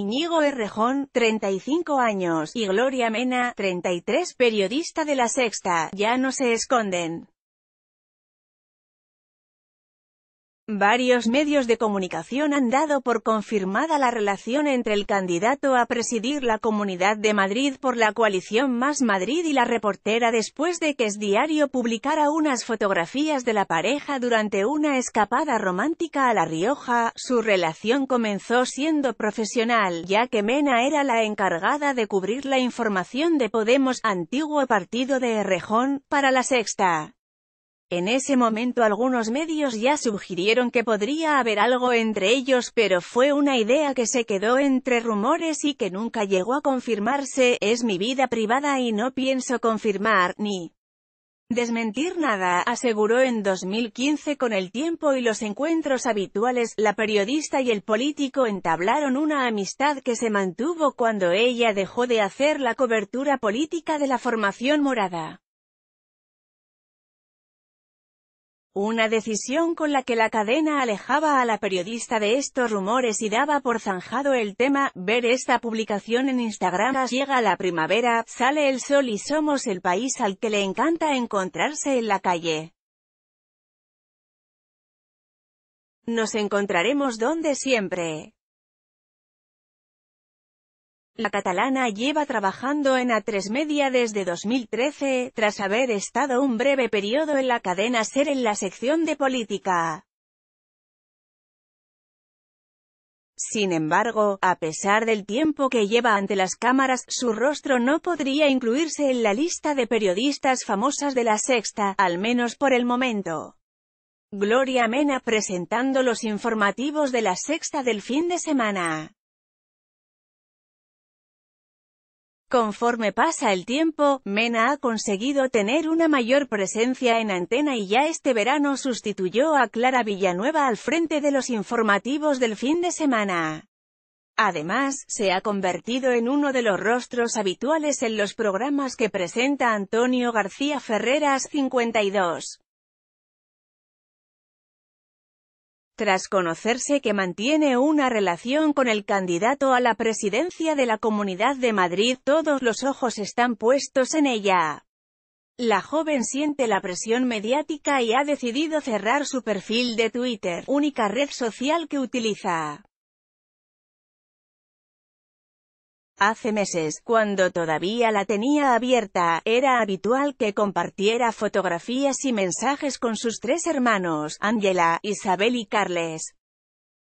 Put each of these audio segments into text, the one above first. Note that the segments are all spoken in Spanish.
Iñigo Errejón, 35 años, y Gloria Mena, 33, periodista de La Sexta, ya no se esconden. Varios medios de comunicación han dado por confirmada la relación entre el candidato a presidir la Comunidad de Madrid por la coalición Más Madrid y la reportera después de que Es Diario publicara unas fotografías de la pareja durante una escapada romántica a La Rioja. Su relación comenzó siendo profesional, ya que Mena era la encargada de cubrir la información de Podemos, antiguo partido de Errejón, para La Sexta. En ese momento algunos medios ya sugirieron que podría haber algo entre ellos pero fue una idea que se quedó entre rumores y que nunca llegó a confirmarse, es mi vida privada y no pienso confirmar, ni desmentir nada, aseguró en 2015 con el tiempo y los encuentros habituales, la periodista y el político entablaron una amistad que se mantuvo cuando ella dejó de hacer la cobertura política de la formación morada. Una decisión con la que la cadena alejaba a la periodista de estos rumores y daba por zanjado el tema, ver esta publicación en Instagram llega la primavera, sale el sol y somos el país al que le encanta encontrarse en la calle. Nos encontraremos donde siempre. La catalana lleva trabajando en A3 Media desde 2013, tras haber estado un breve periodo en la cadena SER en la sección de política. Sin embargo, a pesar del tiempo que lleva ante las cámaras, su rostro no podría incluirse en la lista de periodistas famosas de la sexta, al menos por el momento. Gloria Mena presentando los informativos de la sexta del fin de semana. Conforme pasa el tiempo, Mena ha conseguido tener una mayor presencia en antena y ya este verano sustituyó a Clara Villanueva al frente de los informativos del fin de semana. Además, se ha convertido en uno de los rostros habituales en los programas que presenta Antonio García Ferreras 52. tras conocerse que mantiene una relación con el candidato a la presidencia de la Comunidad de Madrid, todos los ojos están puestos en ella. La joven siente la presión mediática y ha decidido cerrar su perfil de Twitter, única red social que utiliza. Hace meses, cuando todavía la tenía abierta, era habitual que compartiera fotografías y mensajes con sus tres hermanos, Angela, Isabel y Carles.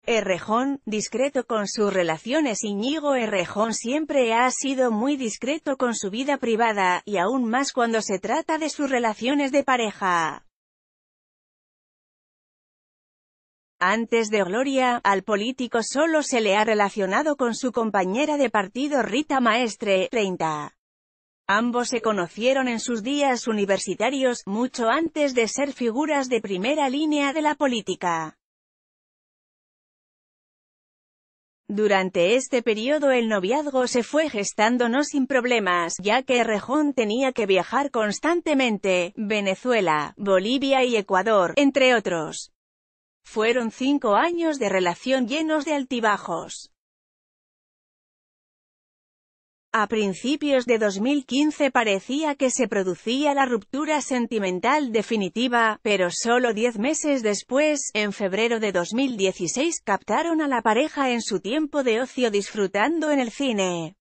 Errejón, discreto con sus relaciones Iñigo Errejón siempre ha sido muy discreto con su vida privada, y aún más cuando se trata de sus relaciones de pareja. Antes de Gloria, al político solo se le ha relacionado con su compañera de partido Rita Maestre, 30. Ambos se conocieron en sus días universitarios, mucho antes de ser figuras de primera línea de la política. Durante este periodo el noviazgo se fue gestando no sin problemas, ya que Rejón tenía que viajar constantemente, Venezuela, Bolivia y Ecuador, entre otros. Fueron cinco años de relación llenos de altibajos. A principios de 2015 parecía que se producía la ruptura sentimental definitiva, pero solo diez meses después, en febrero de 2016, captaron a la pareja en su tiempo de ocio disfrutando en el cine.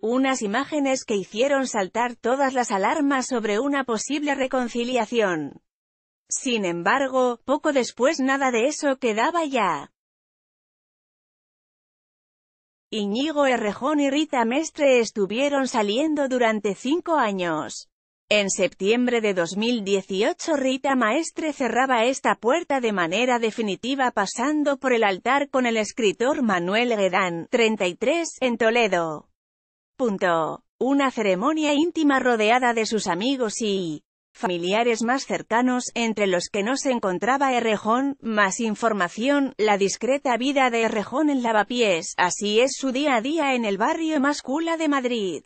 Unas imágenes que hicieron saltar todas las alarmas sobre una posible reconciliación. Sin embargo, poco después nada de eso quedaba ya. Iñigo Errejón y Rita Maestre estuvieron saliendo durante cinco años. En septiembre de 2018 Rita Maestre cerraba esta puerta de manera definitiva pasando por el altar con el escritor Manuel Guedán, 33, en Toledo. Punto. Una ceremonia íntima rodeada de sus amigos y familiares más cercanos, entre los que no se encontraba Errejón, más información, la discreta vida de Errejón en Lavapiés, así es su día a día en el barrio más máscula de Madrid.